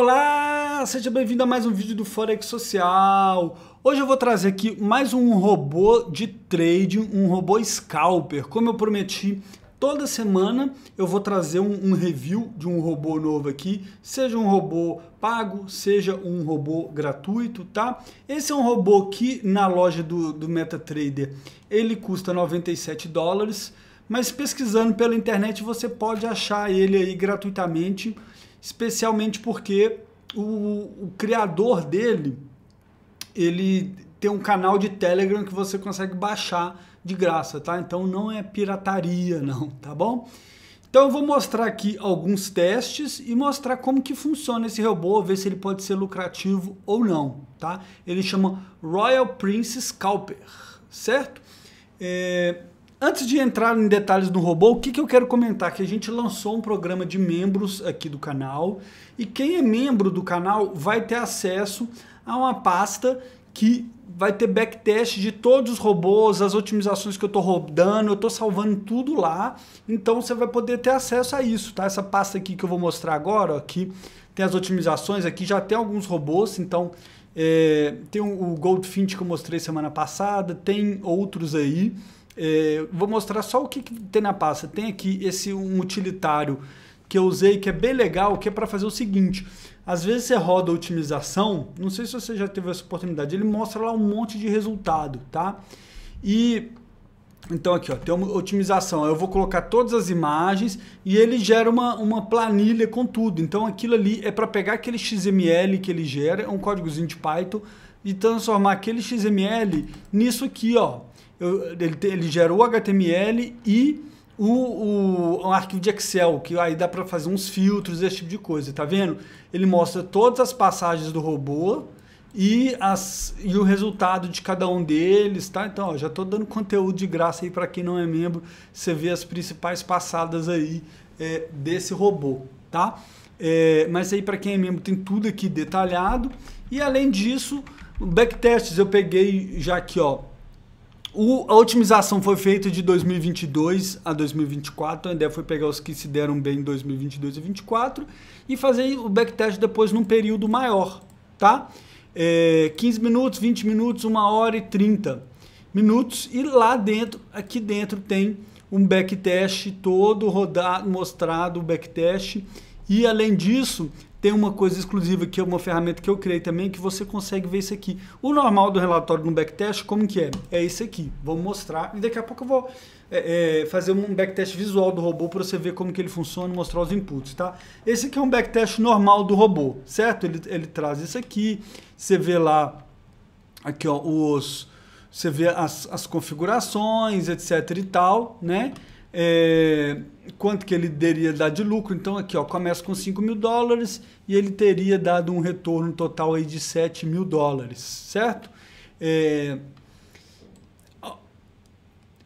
Olá, seja bem-vindo a mais um vídeo do Forex Social. Hoje eu vou trazer aqui mais um robô de trading, um robô scalper. Como eu prometi, toda semana eu vou trazer um, um review de um robô novo aqui, seja um robô pago, seja um robô gratuito, tá? Esse é um robô que na loja do, do MetaTrader ele custa 97 dólares, mas pesquisando pela internet você pode achar ele aí gratuitamente especialmente porque o, o criador dele ele tem um canal de Telegram que você consegue baixar de graça, tá? Então não é pirataria não, tá bom? Então eu vou mostrar aqui alguns testes e mostrar como que funciona esse robô, ver se ele pode ser lucrativo ou não, tá? Ele chama Royal Prince Scalper, certo? É, Antes de entrar em detalhes do robô, o que, que eu quero comentar? Que a gente lançou um programa de membros aqui do canal e quem é membro do canal vai ter acesso a uma pasta que vai ter backtest de todos os robôs, as otimizações que eu estou rodando, eu estou salvando tudo lá, então você vai poder ter acesso a isso, tá? Essa pasta aqui que eu vou mostrar agora, aqui tem as otimizações, aqui já tem alguns robôs, então é, tem o Goldfinch que eu mostrei semana passada, tem outros aí, é, vou mostrar só o que, que, tem na pasta. Tem aqui esse um utilitário que eu usei, que é bem legal, que é para fazer o seguinte. Às vezes você roda a otimização, não sei se você já teve essa oportunidade, ele mostra lá um monte de resultado, tá? E então aqui, ó, tem uma otimização. Eu vou colocar todas as imagens e ele gera uma, uma planilha com tudo. Então aquilo ali é para pegar aquele XML que ele gera, é um códigozinho de Python, e transformar aquele XML nisso aqui, ó, eu, ele, gerou ele gera o HTML e o, o, um arquivo de Excel, que aí dá para fazer uns filtros, esse tipo de coisa, tá vendo? Ele mostra todas as passagens do robô e, as, e o resultado de cada um deles, tá? Então, ó, já estou dando conteúdo de graça aí para quem não é membro, você vê as principais passadas aí é, desse robô, tá? É, mas aí para quem é membro tem tudo aqui detalhado e além disso, backtests eu peguei já aqui, ó, o, a otimização foi feita de 2022 a 2024. A ideia foi pegar os que se deram bem em 2022 e 2024 e fazer o backtest depois num período maior, tá? É, 15 minutos, 20 minutos, 1 hora e 30 minutos. E lá dentro, aqui dentro, tem um backtest todo rodado, mostrado o backtest. E além disso, tem uma coisa exclusiva que é uma ferramenta que eu criei também que você consegue ver isso aqui. O normal do relatório no backtest, como que é? É isso aqui. Vou mostrar e daqui a pouco eu vou é, é, fazer um backtest visual do robô para você ver como que ele funciona e mostrar os inputs, tá? Esse aqui é um backtest normal do robô, certo? Ele, ele traz isso aqui, você vê lá, aqui ó, os, você vê as, as configurações, etc e tal, né? é, quanto que ele deveria dar de lucro. Então, aqui, ó, começa com 5 mil dólares e ele teria dado um retorno total aí de 7 mil dólares, certo? É,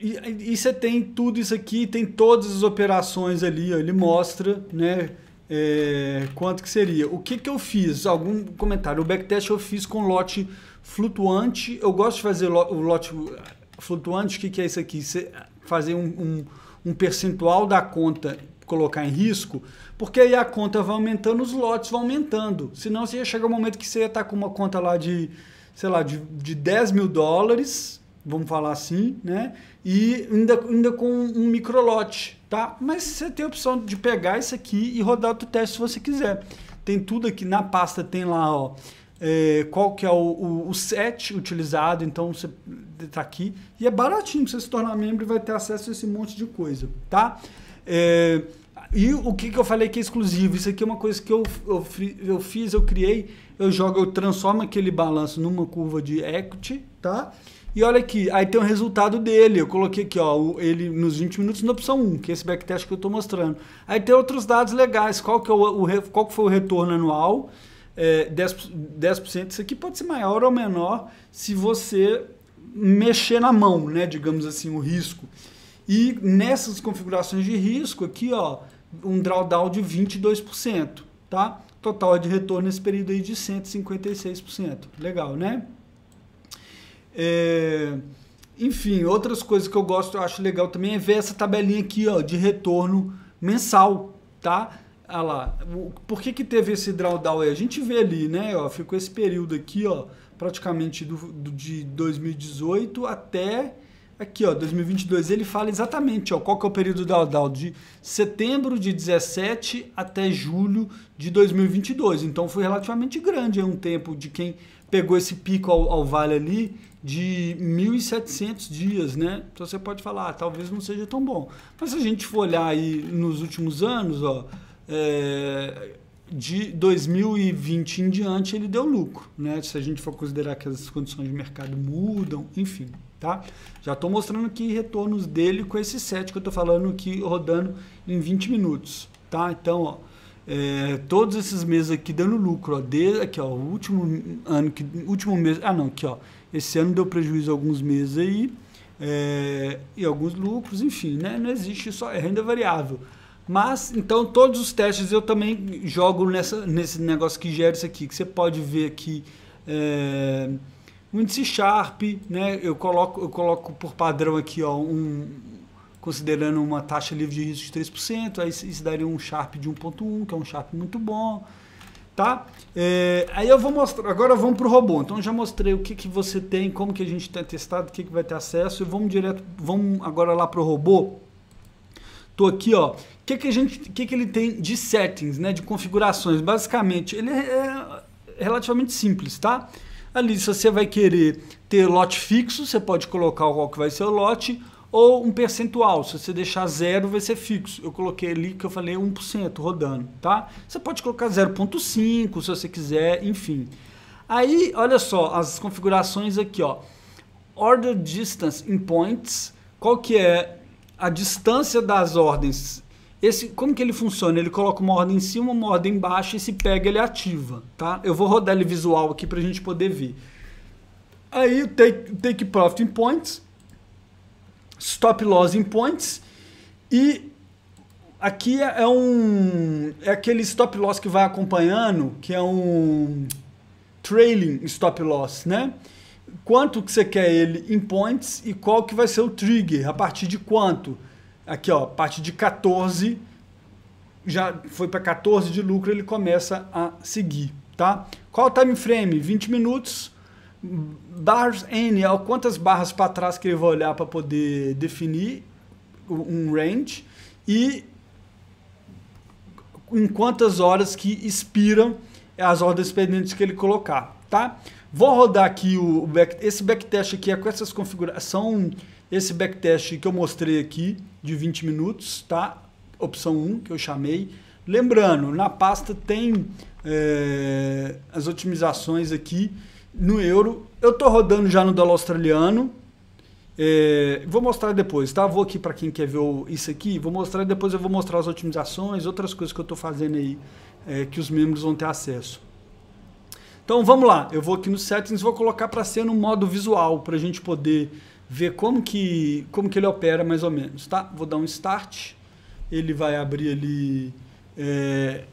e, você tem tudo isso aqui, tem todas as operações ali, ó, ele mostra, né? É, quanto que seria. O que, que eu fiz? Algum comentário. O backtest eu fiz com lote flutuante. Eu gosto de fazer o lote flutuante. O que, que é isso aqui? Você fazer um, um um percentual da conta colocar em risco, porque aí a conta vai aumentando, os lotes vão aumentando. Senão você ia chegar um momento que você ia estar tá com uma conta lá de, sei lá, de, de 10 mil dólares, vamos falar assim, né? E ainda, ainda com um micro lote tá? Mas você tem a opção de pegar isso aqui e rodar outro teste se você quiser. Tem tudo aqui na pasta, tem lá, ó é, qual que é o, o, o set utilizado, então você está aqui. E é baratinho, você se tornar membro e vai ter acesso a esse monte de coisa, tá? É, e o que, que eu falei que é exclusivo? Isso aqui é uma coisa que eu, eu, eu fiz, eu criei, eu jogo, eu transformo aquele balanço numa curva de equity, tá? E olha aqui, aí tem o resultado dele. Eu coloquei aqui, ó, ele nos 20 minutos na opção 1, que é esse backtest que eu estou mostrando. Aí tem outros dados legais, qual que, é o, o, qual que foi o retorno anual, é, 10%, 10% isso aqui pode ser maior ou menor se você mexer na mão, né, digamos assim, o risco. E nessas configurações de risco aqui, ó, um drawdown de 22%, tá? Total de retorno nesse período aí de 156%. Legal, né? É... Enfim, outras coisas que eu gosto, eu acho legal também é ver essa tabelinha aqui, ó, de retorno mensal, tá? Olha ah lá, por que, que teve esse drawdown aí? A gente vê ali, né? Ó, ficou esse período aqui, ó, praticamente do, do, de 2018 até aqui, ó, 2022. Ele fala exatamente, ó, qual que é o período drawdown de setembro de 17 até julho de 2022. Então foi relativamente grande, é um tempo de quem pegou esse pico ao, ao vale ali de 1.700 dias, né? Então você pode falar, ah, talvez não seja tão bom. Mas se a gente for olhar aí nos últimos anos, ó, é, de 2020 em diante ele deu lucro, né? Se a gente for considerar que as condições de mercado mudam, enfim, tá? Já estou mostrando aqui retornos dele com esse set que eu estou falando aqui rodando em 20 minutos, tá? Então, ó, é, todos esses meses aqui dando lucro, ó, desde aqui, ó, o último ano que último mês, ah não, aqui, ó, esse ano deu prejuízo alguns meses aí, é, e alguns lucros, enfim, né? Não existe só é renda variável. Mas, então, todos os testes eu também jogo nessa, nesse negócio que gera isso aqui, que você pode ver aqui é, um índice Sharp, né? Eu coloco, eu coloco por padrão aqui, ó, um, considerando uma taxa livre de risco de 3%, aí isso daria um Sharp de 1.1, que é um Sharp muito bom, tá? É, aí eu vou mostrar, agora vamos para o robô. Então, já mostrei o que, que você tem, como que a gente tem tá testado, o que, que vai ter acesso, e vamos direto, vamos agora lá para o robô. Tô aqui, ó, que, que, a gente, que, que ele tem de settings, né, de configurações? Basicamente, ele é, é relativamente simples, tá? Ali, se você vai querer ter lote fixo, você pode colocar qual que vai ser o lote, ou um percentual, se você deixar zero vai ser fixo. Eu coloquei ali que eu falei 1% rodando, tá? Você pode colocar 0.5 se você quiser, enfim. Aí, olha só, as configurações aqui, ó. Order distance in points, qual que é a distância das ordens esse, como que ele funciona? Ele coloca uma ordem em cima, uma ordem embaixo e se pega ele ativa, tá? Eu vou rodar ele visual aqui para a gente poder ver. Aí take, take profit in points, stop loss in points e aqui é, é um é aquele stop loss que vai acompanhando, que é um trailing stop loss, né? Quanto que você quer ele em points e qual que vai ser o trigger, a partir de quanto? Aqui, ó, parte de 14, já foi para 14 de lucro, ele começa a seguir, tá? Qual o time frame? 20 minutos. Bars N, ó, quantas barras para trás que ele vai olhar para poder definir um range e em quantas horas que expiram as ordens pendentes que ele colocar, tá? Vou rodar aqui o back, esse backtest aqui é com essas configurações, são esse backtest que eu mostrei aqui, de 20 minutos, tá? Opção 1, que eu chamei. Lembrando, na pasta tem é, as otimizações aqui no euro. Eu estou rodando já no dólar australiano. É, vou mostrar depois, tá? Vou aqui para quem quer ver isso aqui. Vou mostrar depois, eu vou mostrar as otimizações, outras coisas que eu estou fazendo aí, é, que os membros vão ter acesso. Então vamos lá, eu vou aqui nos settings, vou colocar para ser no modo visual, para a gente poder ver como que, como que ele opera mais ou menos, tá? Vou dar um start, ele vai abrir ali... É,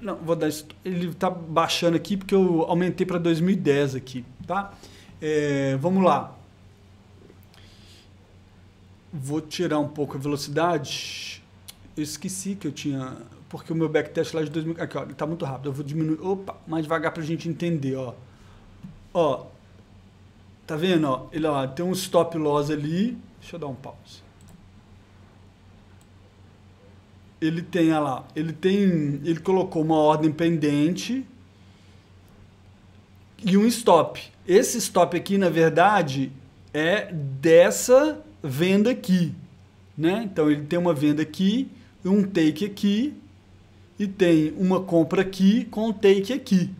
não, vou dar... Ele está baixando aqui porque eu aumentei para 2010 aqui, tá? É, vamos lá. Vou tirar um pouco a velocidade. Eu esqueci que eu tinha... Porque o meu backtest lá é de 2000... Aqui, ó, ele tá muito rápido. Eu vou diminuir... Opa, mais devagar para a gente entender, ó. Ó, Tá vendo? Ó, ele ó, tem um stop loss ali. Deixa eu dar um pause. Ele tem, olha lá, ele tem. Ele colocou uma ordem pendente e um stop. Esse stop aqui, na verdade, é dessa venda aqui. Né? Então ele tem uma venda aqui, um take aqui e tem uma compra aqui com um take aqui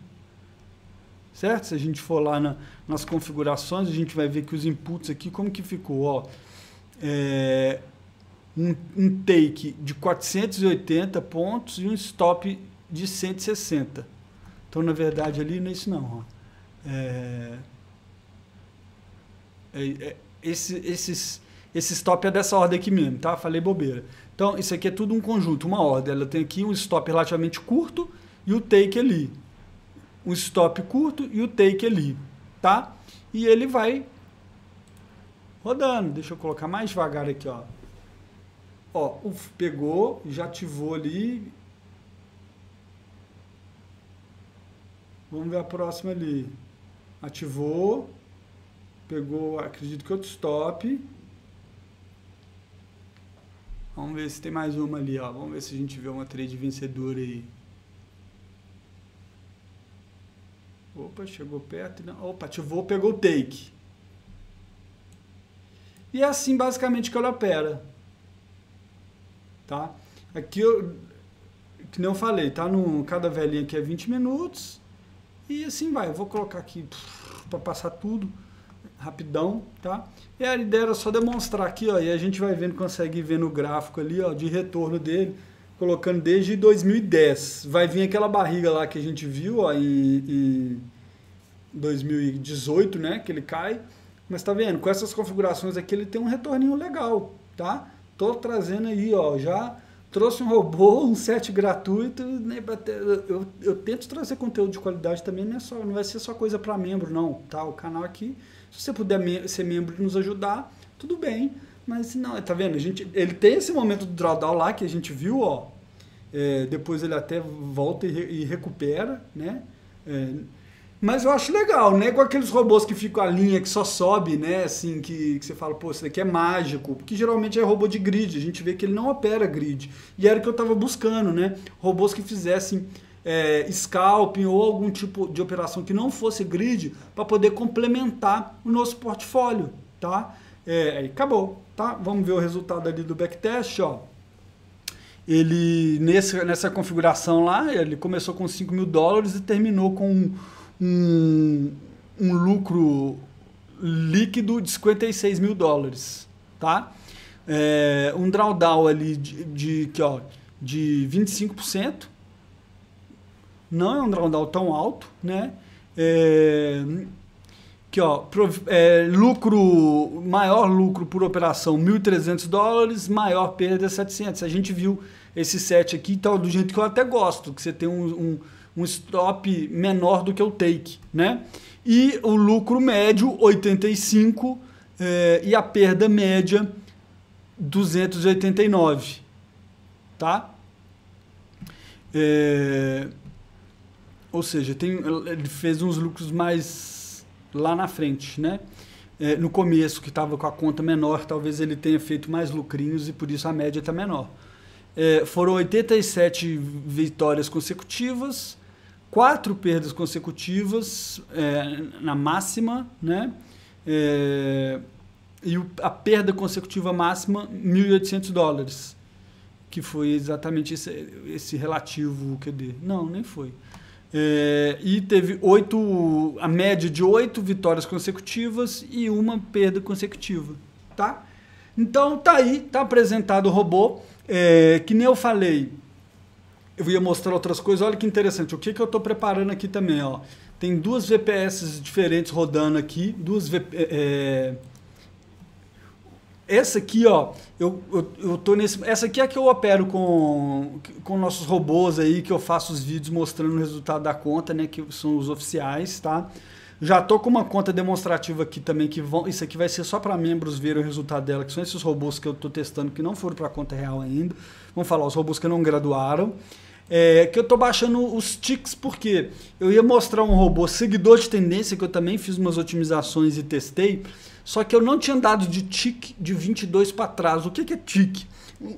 certo? Se a gente for lá na, nas configurações, a gente vai ver que os inputs aqui, como que ficou? Ó, é, um, um, take de 480 pontos e um stop de 160. Então, na verdade, ali não é isso não. Ó. É, é, é, esse, esses, esse stop é dessa ordem aqui mesmo, tá? Falei bobeira. Então, isso aqui é tudo um conjunto, uma ordem. Ela tem aqui um stop relativamente curto e o take ali um stop curto e o take ali, tá? E ele vai rodando. Deixa eu colocar mais devagar aqui, ó. Ó, uf, pegou, já ativou ali. Vamos ver a próxima ali. Ativou. Pegou, acredito que outro stop. Vamos ver se tem mais uma ali, ó. Vamos ver se a gente vê uma trade vencedora aí. Opa, chegou perto. Não. Né? Opa, ativou, pegou o take. E é assim basicamente que ela opera. Tá? Aqui eu, que não falei, tá no cada velhinha aqui é 20 minutos. E assim vai, eu vou colocar aqui para passar tudo rapidão, tá? E a ideia era só demonstrar aqui, ó, e a gente vai vendo, consegue ver no gráfico ali, ó, de retorno dele colocando desde 2010. Vai vir aquela barriga lá que a gente viu ó, em, em 2018, né? Que ele cai. Mas tá vendo? Com essas configurações aqui ele tem um retorninho legal, tá? Tô trazendo aí, ó, já trouxe um robô, um set gratuito, né, eu, eu tento trazer conteúdo de qualidade também, não, é só, não vai ser só coisa para membro não, tá? O canal aqui, se você puder me ser membro e nos ajudar, tudo bem. Mas assim, não, é, tá vendo? A gente, ele tem esse momento do drawdown lá que a gente viu, ó. É, depois ele até volta e, re, e recupera, né? É, mas eu acho legal, né? Com aqueles robôs que ficam a linha que só sobe, né? Assim, que, que você fala, pô, isso daqui é mágico. Porque geralmente é robô de grid, a gente vê que ele não opera grid. E era o que eu tava buscando, né? Robôs que fizessem é, scalping ou algum tipo de operação que não fosse grid para poder complementar o nosso portfólio, tá? É, acabou, tá? Vamos ver o resultado ali do backtest, ó. Ele, nesse, nessa configuração lá, ele começou com 5 mil dólares e terminou com um, um, um lucro líquido de 56 mil dólares, tá? É, um drawdown ali de, de, que, ó, de 25%, não é um drawdown tão alto, né? É, que ó, é, lucro, maior lucro por operação 1.300 dólares, maior perda 700. A gente viu esse set aqui, tal, tá do jeito que eu até gosto, que você tem um, um, um stop menor do que o take, né? E o lucro médio 85 é, e a perda média 289, tá? É, ou seja, tem, ele fez uns lucros mais lá na frente, né? É, no começo, que estava com a conta menor, talvez ele tenha feito mais lucrinhos e por isso a média está menor. É, foram 87 vitórias consecutivas, quatro perdas consecutivas é, na máxima, né? É, e o, a perda consecutiva máxima, 1.800 dólares, que foi exatamente esse, esse relativo QD. Não, nem foi. É, e teve oito, a média de oito vitórias consecutivas e uma perda consecutiva, tá? Então tá aí, tá apresentado o robô, é, que nem eu falei, eu ia mostrar outras coisas, olha que interessante, o que, que eu estou preparando aqui também, ó. Tem duas VPS diferentes rodando aqui, duas é, essa aqui, ó, eu, eu, eu tô nesse. Essa aqui é a que eu opero com, com nossos robôs aí, que eu faço os vídeos mostrando o resultado da conta, né? Que são os oficiais, tá? Já tô com uma conta demonstrativa aqui também, que vão. Isso aqui vai ser só para membros verem o resultado dela, que são esses robôs que eu tô testando que não foram para conta real ainda. Vamos falar, os robôs que não graduaram. É, que eu tô baixando os tics porque eu ia mostrar um robô seguidor de tendência que eu também fiz umas otimizações e testei só que eu não tinha dado de tique de 22 para trás. O que, que é tique?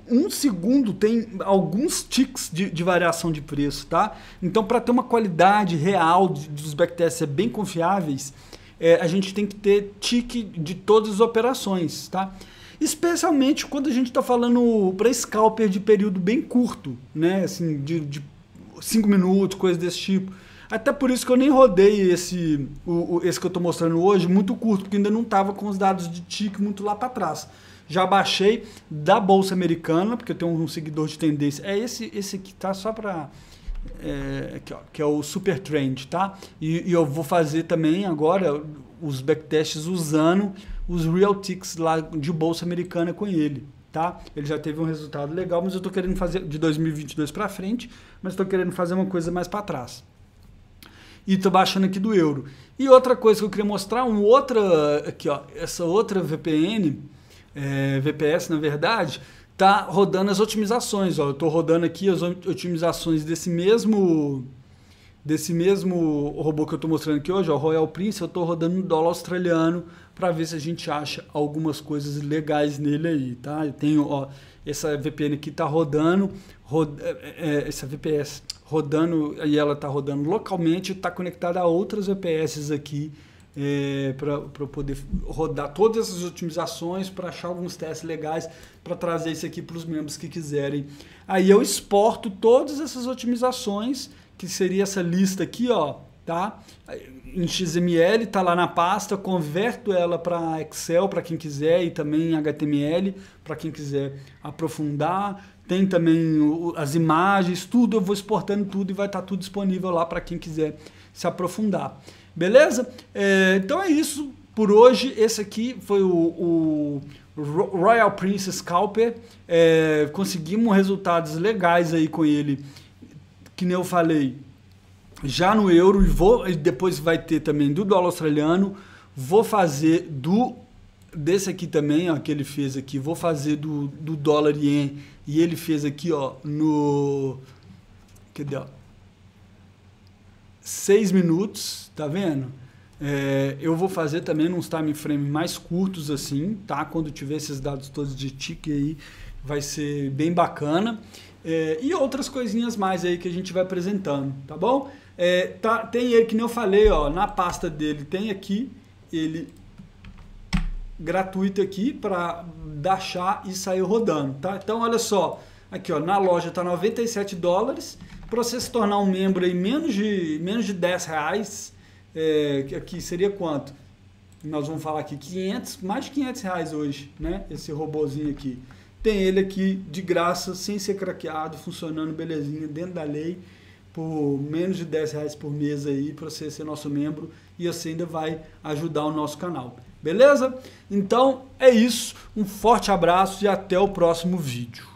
Um segundo tem alguns ticks de, de variação de preço, tá? Então, para ter uma qualidade real de, dos backtests é bem confiáveis, é, a gente tem que ter tique de todas as operações, tá? Especialmente quando a gente está falando para scalper de período bem curto, né? Assim, de 5 minutos, coisa desse tipo. Até por isso que eu nem rodei esse, o, o, esse que eu estou mostrando hoje muito curto, porque ainda não estava com os dados de TIC muito lá para trás. Já baixei da Bolsa Americana, porque eu tenho um seguidor de tendência. É esse, esse aqui, tá? Só para... É, aqui, ó, que é o Super Trend, tá? E, e eu vou fazer também agora os backtests usando os Real Ticks lá de Bolsa Americana com ele, tá? Ele já teve um resultado legal, mas eu estou querendo fazer de 2022 para frente, mas estou querendo fazer uma coisa mais para trás e tô baixando aqui do euro. E outra coisa que eu queria mostrar, um outra aqui ó, essa outra VPN, é, VPS na verdade, tá rodando as otimizações. Ó, eu tô rodando aqui as otimizações desse mesmo desse mesmo robô que eu estou mostrando aqui hoje, o Royal Prince, eu estou rodando um dólar australiano para ver se a gente acha algumas coisas legais nele aí, tá? Eu tenho, ó, essa VPN aqui está rodando, rod, é, é, é essa VPS rodando, e ela está rodando localmente, está conectada a outras VPS aqui, é, para eu poder rodar todas essas otimizações, para achar alguns testes legais, para trazer isso aqui para os membros que quiserem. Aí eu exporto todas essas otimizações que seria essa lista aqui, ó, tá? Em XML, tá lá na pasta, converto ela para Excel para quem quiser e também em HTML para quem quiser aprofundar. Tem também as imagens, tudo, eu vou exportando tudo e vai estar tá tudo disponível lá para quem quiser se aprofundar. Beleza? É, então é isso por hoje. Esse aqui foi o, o Royal Princess Scalper. É, conseguimos resultados legais aí com ele que nem eu falei, já no euro, e vou, depois vai ter também do dólar australiano, vou fazer do desse aqui também, ó, que ele fez aqui, vou fazer do, do dólar ien, e ele fez aqui, ó, no que ó? 6 minutos, tá vendo? É, eu vou fazer também nos time frame mais curtos assim, tá? Quando tiver esses dados todos de tique aí, vai ser bem bacana. É, e outras coisinhas mais aí que a gente vai apresentando, tá bom? É, tá, tem ele, que nem eu falei, ó, na pasta dele tem aqui, ele gratuito aqui para baixar e sair rodando, tá? Então, olha só, aqui ó, na loja tá 97 dólares, para você se tornar um membro aí menos de, menos de 10 reais, é, aqui seria quanto? Nós vamos falar aqui 500, mais de 500 reais hoje, né? Esse robozinho aqui tem ele aqui de graça, sem ser craqueado, funcionando belezinha, dentro da lei, por menos de 10 reais por mês aí, para você ser nosso membro, e assim ainda vai ajudar o nosso canal. Beleza? Então é isso, um forte abraço e até o próximo vídeo.